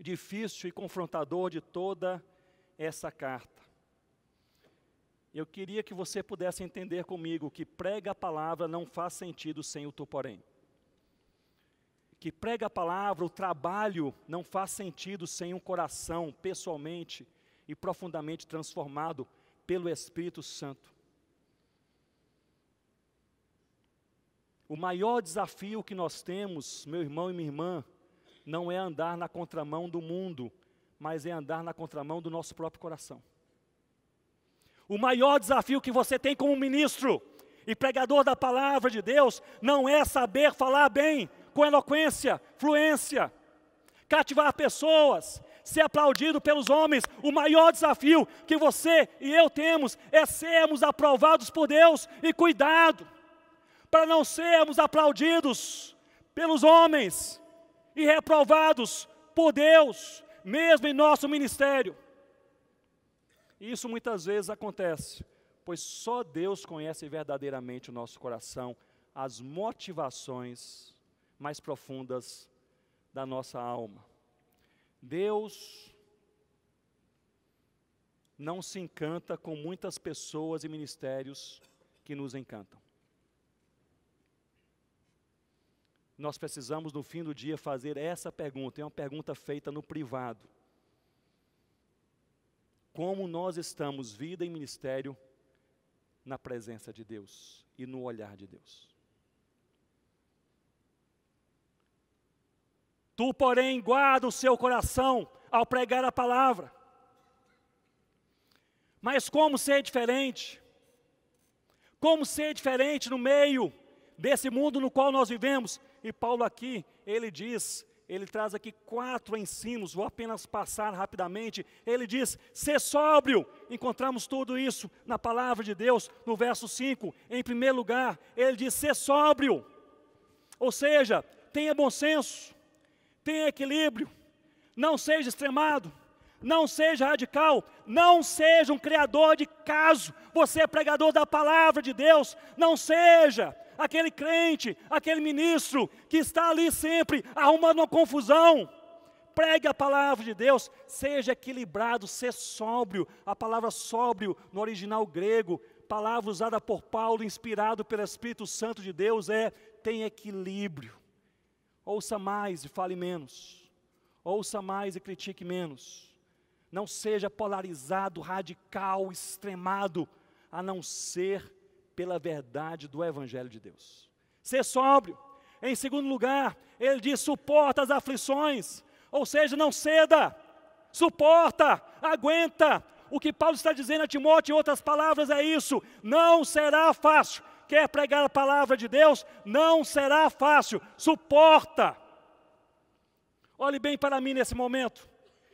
difícil e confrontador de toda essa carta. Eu queria que você pudesse entender comigo que prega a palavra não faz sentido sem o tu porém. Que prega a palavra, o trabalho não faz sentido sem um coração pessoalmente e profundamente transformado pelo Espírito Santo. O maior desafio que nós temos, meu irmão e minha irmã, não é andar na contramão do mundo, mas é andar na contramão do nosso próprio coração. O maior desafio que você tem como ministro e pregador da palavra de Deus não é saber falar bem, com eloquência, fluência, cativar pessoas, ser aplaudido pelos homens. O maior desafio que você e eu temos é sermos aprovados por Deus e cuidado para não sermos aplaudidos pelos homens e reprovados por Deus, mesmo em nosso ministério. E isso muitas vezes acontece, pois só Deus conhece verdadeiramente o nosso coração, as motivações mais profundas da nossa alma. Deus não se encanta com muitas pessoas e ministérios que nos encantam. Nós precisamos, no fim do dia, fazer essa pergunta, é uma pergunta feita no privado como nós estamos, vida e ministério, na presença de Deus e no olhar de Deus. Tu, porém, guarda o seu coração ao pregar a palavra. Mas como ser diferente? Como ser diferente no meio desse mundo no qual nós vivemos? E Paulo aqui, ele diz ele traz aqui quatro ensinos, vou apenas passar rapidamente. Ele diz: ser sóbrio. Encontramos tudo isso na palavra de Deus, no verso 5. Em primeiro lugar, ele diz: ser sóbrio. Ou seja, tenha bom senso, tenha equilíbrio, não seja extremado, não seja radical, não seja um criador de caso. Você é pregador da palavra de Deus, não seja aquele crente, aquele ministro que está ali sempre arrumando uma confusão. Pregue a palavra de Deus, seja equilibrado, seja sóbrio. A palavra sóbrio no original grego, palavra usada por Paulo, inspirado pelo Espírito Santo de Deus, é tem equilíbrio. Ouça mais e fale menos. Ouça mais e critique menos. Não seja polarizado, radical, extremado, a não ser pela verdade do Evangelho de Deus. Ser sóbrio. Em segundo lugar, ele diz: suporta as aflições, ou seja, não ceda, suporta, aguenta. O que Paulo está dizendo a Timóteo, em outras palavras, é isso: não será fácil. Quer pregar a palavra de Deus? Não será fácil, suporta. Olhe bem para mim nesse momento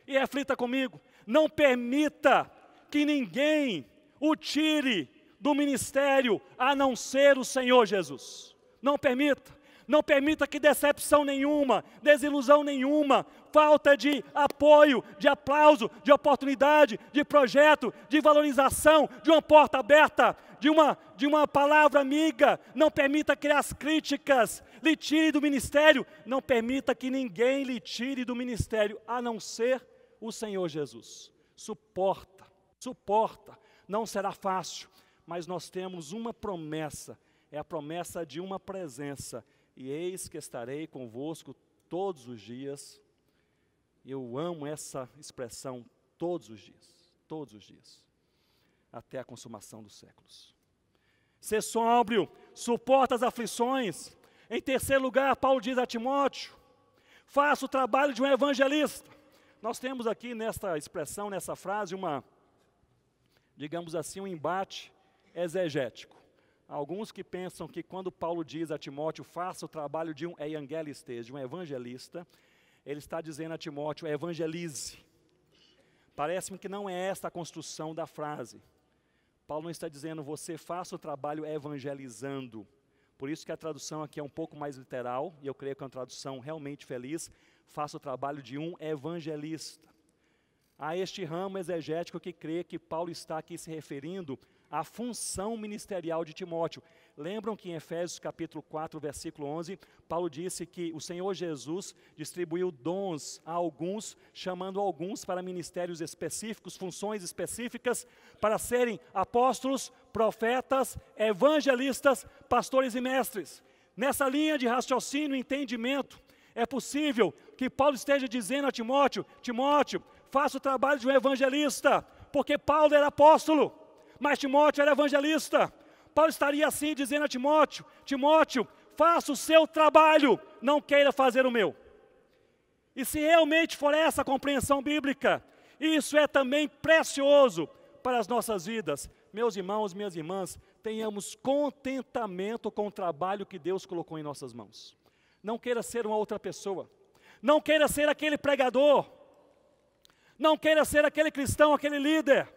e reflita comigo. Não permita que ninguém o tire do ministério a não ser o Senhor Jesus. Não permita. Não permita que decepção nenhuma, desilusão nenhuma, falta de apoio, de aplauso, de oportunidade, de projeto, de valorização, de uma porta aberta, de uma, de uma palavra amiga. Não permita que as críticas lhe tirem do ministério. Não permita que ninguém lhe tire do ministério, a não ser o Senhor Jesus. Suporta, suporta. Não será fácil, mas nós temos uma promessa, é a promessa de uma presença. E eis que estarei convosco todos os dias. Eu amo essa expressão, todos os dias, todos os dias, até a consumação dos séculos. Ser sóbrio, suporta as aflições. Em terceiro lugar, Paulo diz a Timóteo: faça o trabalho de um evangelista. Nós temos aqui nesta expressão, nessa frase, uma, digamos assim, um embate exegético. Alguns que pensam que quando Paulo diz a Timóteo, faça o trabalho de um evangelista, de um evangelista, ele está dizendo a Timóteo, evangelize. Parece-me que não é esta a construção da frase. Paulo não está dizendo, você faça o trabalho evangelizando. Por isso que a tradução aqui é um pouco mais literal, e eu creio que é uma tradução realmente feliz, faça o trabalho de um evangelista. Há este ramo exegético que crê que Paulo está aqui se referindo a função ministerial de Timóteo. Lembram que em Efésios capítulo 4, versículo 11, Paulo disse que o Senhor Jesus distribuiu dons a alguns, chamando alguns para ministérios específicos, funções específicas, para serem apóstolos, profetas, evangelistas, pastores e mestres. Nessa linha de raciocínio e entendimento, é possível que Paulo esteja dizendo a Timóteo: Timóteo, faça o trabalho de um evangelista, porque Paulo era apóstolo. Mas Timóteo era evangelista. Paulo estaria assim dizendo a Timóteo: Timóteo, faça o seu trabalho, não queira fazer o meu. E se realmente for essa a compreensão bíblica, isso é também precioso para as nossas vidas. Meus irmãos, minhas irmãs, tenhamos contentamento com o trabalho que Deus colocou em nossas mãos. Não queira ser uma outra pessoa. Não queira ser aquele pregador. Não queira ser aquele cristão, aquele líder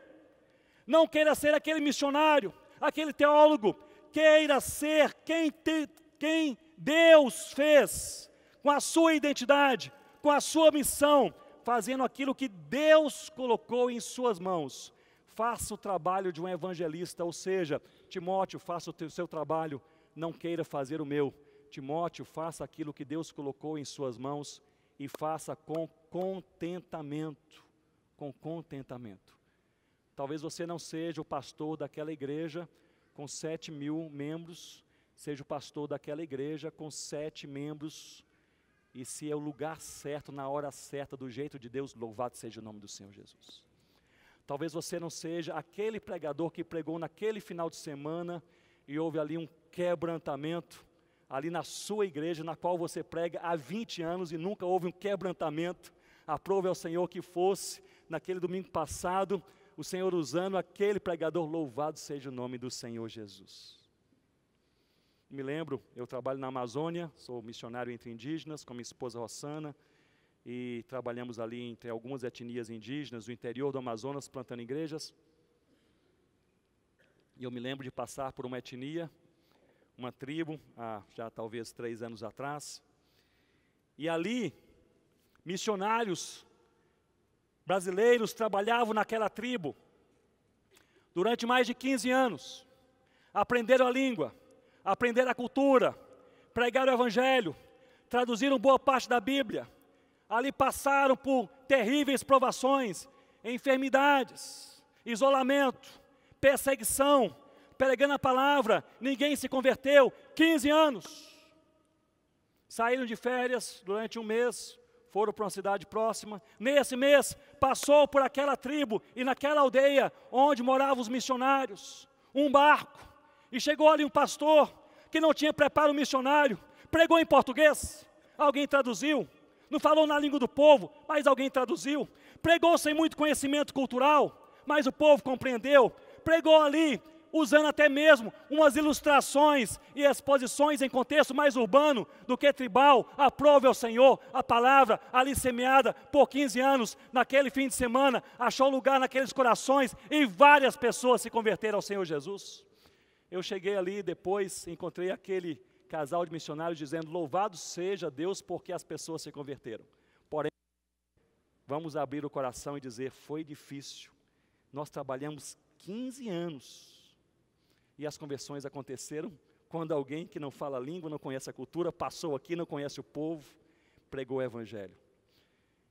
não queira ser aquele missionário, aquele teólogo. Queira ser quem, te, quem Deus fez, com a sua identidade, com a sua missão, fazendo aquilo que Deus colocou em suas mãos. Faça o trabalho de um evangelista, ou seja, Timóteo, faça o teu, seu trabalho, não queira fazer o meu. Timóteo, faça aquilo que Deus colocou em suas mãos e faça com contentamento. Com contentamento. Talvez você não seja o pastor daquela igreja com sete mil membros, seja o pastor daquela igreja com sete membros. E se é o lugar certo, na hora certa, do jeito de Deus, louvado seja o nome do Senhor Jesus. Talvez você não seja aquele pregador que pregou naquele final de semana e houve ali um quebrantamento, ali na sua igreja, na qual você prega há 20 anos e nunca houve um quebrantamento. Aprove ao Senhor que fosse naquele domingo passado o Senhor usando aquele pregador, louvado seja o nome do Senhor Jesus. Me lembro, eu trabalho na Amazônia, sou missionário entre indígenas, com minha esposa Rossana, e trabalhamos ali entre algumas etnias indígenas, no interior do Amazonas, plantando igrejas. E eu me lembro de passar por uma etnia, uma tribo, há já talvez três anos atrás. E ali, missionários brasileiros trabalhavam naquela tribo durante mais de 15 anos. Aprenderam a língua, aprenderam a cultura, pregaram o evangelho, traduziram boa parte da Bíblia. Ali passaram por terríveis provações, enfermidades, isolamento, perseguição, pregando a palavra, ninguém se converteu, 15 anos. Saíram de férias durante um mês, foram para uma cidade próxima. Nesse mês, passou por aquela tribo e naquela aldeia onde moravam os missionários, um barco, e chegou ali um pastor que não tinha preparo missionário, pregou em português, alguém traduziu, não falou na língua do povo, mas alguém traduziu, pregou sem muito conhecimento cultural, mas o povo compreendeu, pregou ali usando até mesmo umas ilustrações e exposições em contexto mais urbano do que tribal. Aprove ao Senhor a palavra ali semeada por 15 anos, naquele fim de semana, achou lugar naqueles corações e várias pessoas se converteram ao Senhor Jesus. Eu cheguei ali depois, encontrei aquele casal de missionários dizendo: Louvado seja Deus porque as pessoas se converteram. Porém, vamos abrir o coração e dizer: Foi difícil. Nós trabalhamos 15 anos e as conversões aconteceram quando alguém que não fala língua, não conhece a cultura, passou aqui, não conhece o povo, pregou o evangelho.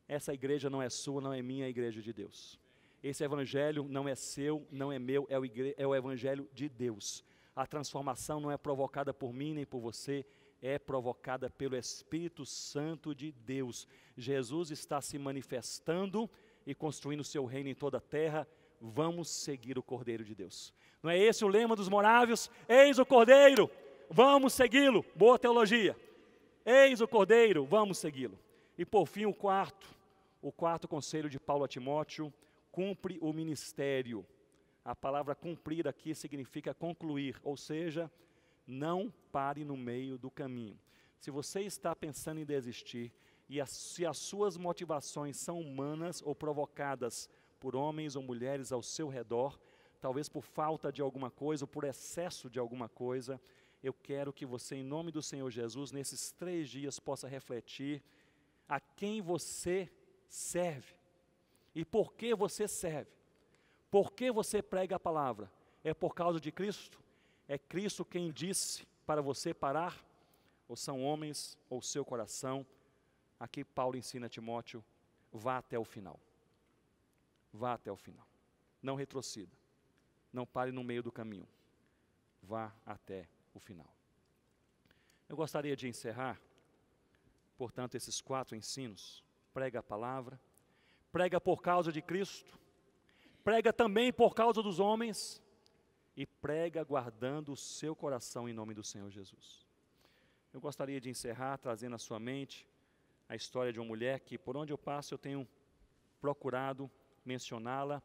Essa igreja não é sua, não é minha, é a igreja de Deus. Esse evangelho não é seu, não é meu, é o, igre... é o evangelho de Deus. A transformação não é provocada por mim nem por você, é provocada pelo Espírito Santo de Deus. Jesus está se manifestando e construindo o seu reino em toda a terra vamos seguir o Cordeiro de Deus. Não é esse o lema dos morávios? Eis o Cordeiro, vamos segui-lo. Boa teologia. Eis o Cordeiro, vamos segui-lo. E por fim, o quarto, o quarto conselho de Paulo a Timóteo, cumpre o ministério. A palavra cumprir aqui significa concluir, ou seja, não pare no meio do caminho. Se você está pensando em desistir e se as suas motivações são humanas ou provocadas por homens ou mulheres ao seu redor, talvez por falta de alguma coisa ou por excesso de alguma coisa, eu quero que você, em nome do Senhor Jesus, nesses três dias possa refletir a quem você serve e por que você serve. Por que você prega a palavra? É por causa de Cristo? É Cristo quem disse para você parar? Ou são homens ou seu coração? Aqui Paulo ensina a Timóteo: vá até o final. Vá até o final. Não retroceda. Não pare no meio do caminho. Vá até o final. Eu gostaria de encerrar, portanto, esses quatro ensinos. Prega a palavra, prega por causa de Cristo, prega também por causa dos homens e prega guardando o seu coração em nome do Senhor Jesus. Eu gostaria de encerrar trazendo à sua mente a história de uma mulher que, por onde eu passo, eu tenho procurado mencioná-la,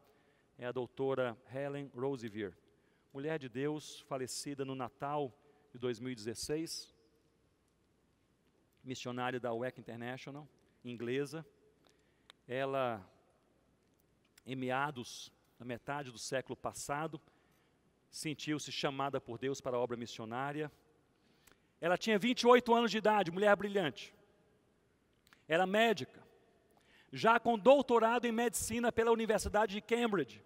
é a doutora Helen Roosevelt, mulher de Deus, falecida no Natal de 2016, missionária da WEC International, inglesa. Ela, em meados, da metade do século passado, sentiu-se chamada por Deus para a obra missionária. Ela tinha 28 anos de idade, mulher brilhante. Era médica, já com doutorado em medicina pela Universidade de Cambridge.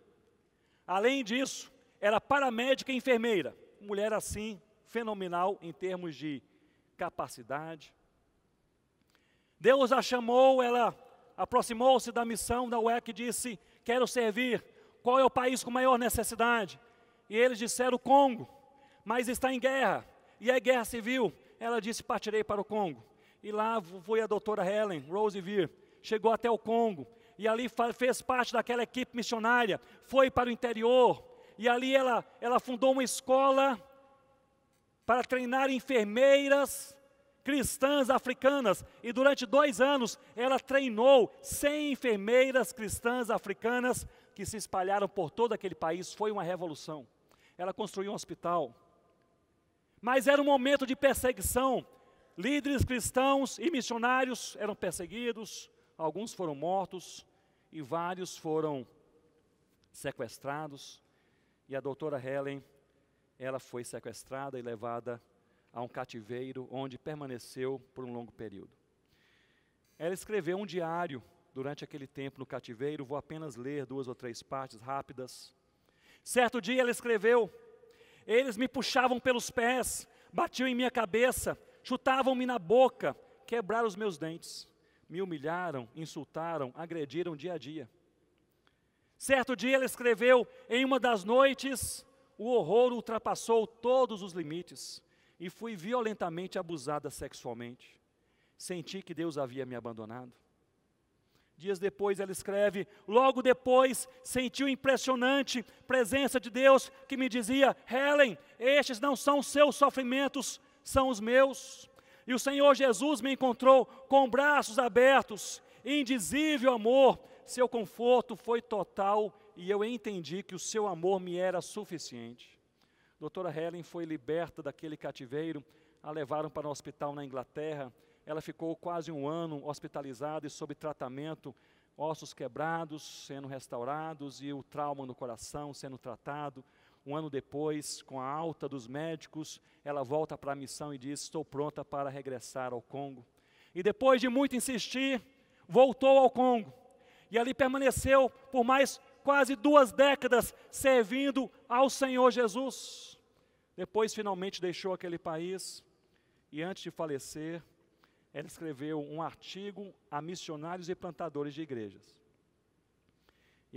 Além disso, era paramédica e enfermeira. Mulher assim, fenomenal em termos de capacidade. Deus a chamou, ela aproximou-se da missão da UEC e disse: Quero servir. Qual é o país com maior necessidade? E eles disseram: Congo, mas está em guerra. E é guerra civil. Ela disse: Partirei para o Congo. E lá foi a doutora Helen Rosevere chegou até o Congo e ali fez parte daquela equipe missionária, foi para o interior e ali ela, ela fundou uma escola para treinar enfermeiras cristãs africanas e durante dois anos ela treinou 100 enfermeiras cristãs africanas que se espalharam por todo aquele país. Foi uma revolução. Ela construiu um hospital. Mas era um momento de perseguição. Líderes cristãos e missionários eram perseguidos alguns foram mortos e vários foram sequestrados. E a doutora Helen, ela foi sequestrada e levada a um cativeiro onde permaneceu por um longo período. Ela escreveu um diário durante aquele tempo no cativeiro, vou apenas ler duas ou três partes rápidas. Certo dia ela escreveu: Eles me puxavam pelos pés, batiam em minha cabeça, chutavam-me na boca, quebraram os meus dentes me humilharam, insultaram, agrediram dia a dia. Certo dia ele escreveu: Em uma das noites, o horror ultrapassou todos os limites e fui violentamente abusada sexualmente. Senti que Deus havia me abandonado. Dias depois ela escreve: Logo depois senti o impressionante presença de Deus que me dizia: Helen, estes não são seus sofrimentos, são os meus. E o Senhor Jesus me encontrou com braços abertos, indizível amor. Seu conforto foi total e eu entendi que o seu amor me era suficiente. Doutora Helen foi liberta daquele cativeiro, a levaram para um hospital na Inglaterra. Ela ficou quase um ano hospitalizada e sob tratamento, ossos quebrados sendo restaurados e o trauma no coração sendo tratado. Um ano depois, com a alta dos médicos, ela volta para a missão e diz: Estou pronta para regressar ao Congo. E depois de muito insistir, voltou ao Congo. E ali permaneceu por mais quase duas décadas servindo ao Senhor Jesus. Depois, finalmente, deixou aquele país e, antes de falecer, ela escreveu um artigo a missionários e plantadores de igrejas.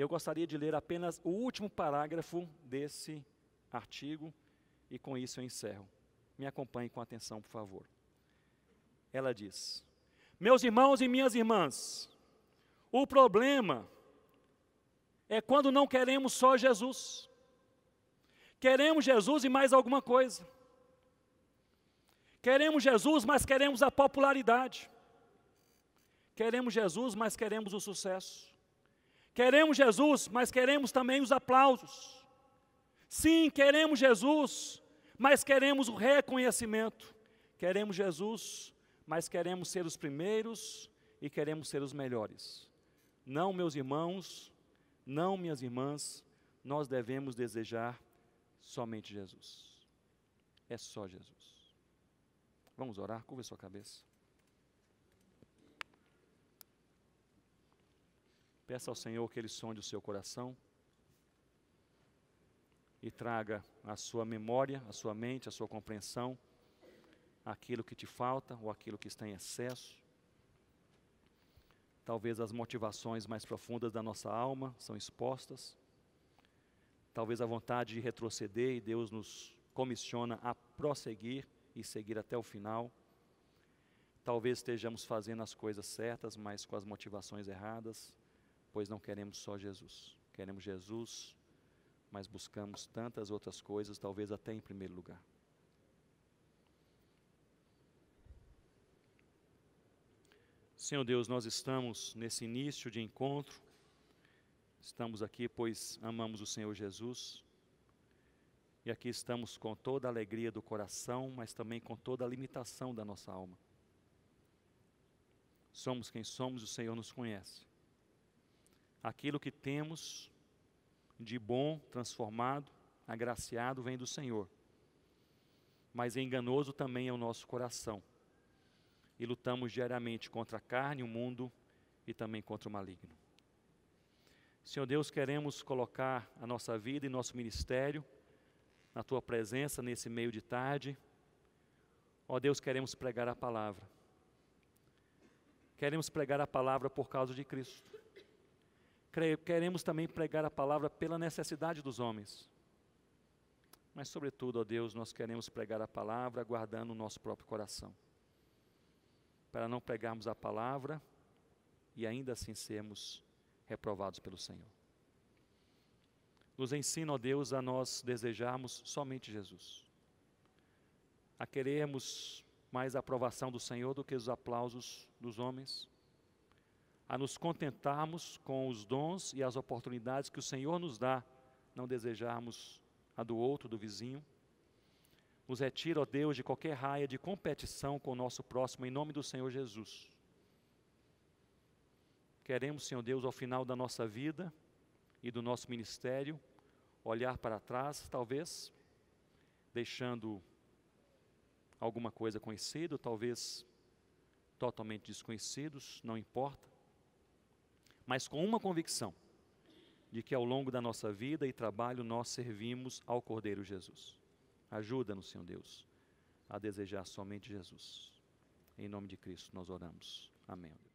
Eu gostaria de ler apenas o último parágrafo desse artigo e com isso eu encerro. Me acompanhe com atenção, por favor. Ela diz: Meus irmãos e minhas irmãs, o problema é quando não queremos só Jesus. Queremos Jesus e mais alguma coisa. Queremos Jesus, mas queremos a popularidade. Queremos Jesus, mas queremos o sucesso. Queremos Jesus, mas queremos também os aplausos. Sim, queremos Jesus, mas queremos o reconhecimento. Queremos Jesus, mas queremos ser os primeiros e queremos ser os melhores. Não, meus irmãos, não, minhas irmãs, nós devemos desejar somente Jesus. É só Jesus. Vamos orar, curva sua cabeça. Peça ao Senhor que Ele sonde o seu coração e traga à sua memória, à sua mente, à sua compreensão aquilo que te falta ou aquilo que está em excesso. Talvez as motivações mais profundas da nossa alma são expostas. Talvez a vontade de retroceder e Deus nos comissiona a prosseguir e seguir até o final. Talvez estejamos fazendo as coisas certas, mas com as motivações erradas pois não queremos só Jesus. Queremos Jesus, mas buscamos tantas outras coisas, talvez até em primeiro lugar. Senhor Deus, nós estamos nesse início de encontro, estamos aqui pois amamos o Senhor Jesus e aqui estamos com toda a alegria do coração, mas também com toda a limitação da nossa alma. Somos quem somos, o Senhor nos conhece. Aquilo que temos de bom, transformado, agraciado, vem do Senhor. Mas enganoso também é o nosso coração. E lutamos diariamente contra a carne, o mundo e também contra o maligno. Senhor Deus, queremos colocar a nossa vida e nosso ministério na tua presença nesse meio de tarde. Ó Deus, queremos pregar a palavra. Queremos pregar a palavra por causa de Cristo queremos também pregar a palavra pela necessidade dos homens. Mas, sobretudo, ó Deus, nós queremos pregar a palavra guardando o nosso próprio coração. Para não pregarmos a palavra e ainda assim sermos reprovados pelo Senhor. Nos ensina, ó Deus, a nós desejarmos somente Jesus, a querermos mais a aprovação do Senhor do que os aplausos dos homens a nos contentarmos com os dons e as oportunidades que o Senhor nos dá, não desejarmos a do outro, do vizinho. Nos retira, ó Deus, de qualquer raia de competição com o nosso próximo, em nome do Senhor Jesus. Queremos, Senhor Deus, ao final da nossa vida e do nosso ministério, olhar para trás, talvez deixando alguma coisa conhecida, talvez totalmente desconhecidos, não importa mas com uma convicção: de que ao longo da nossa vida e trabalho nós servimos ao Cordeiro Jesus. Ajuda-nos, Senhor Deus, a desejar somente Jesus. Em nome de Cristo nós oramos. Amém.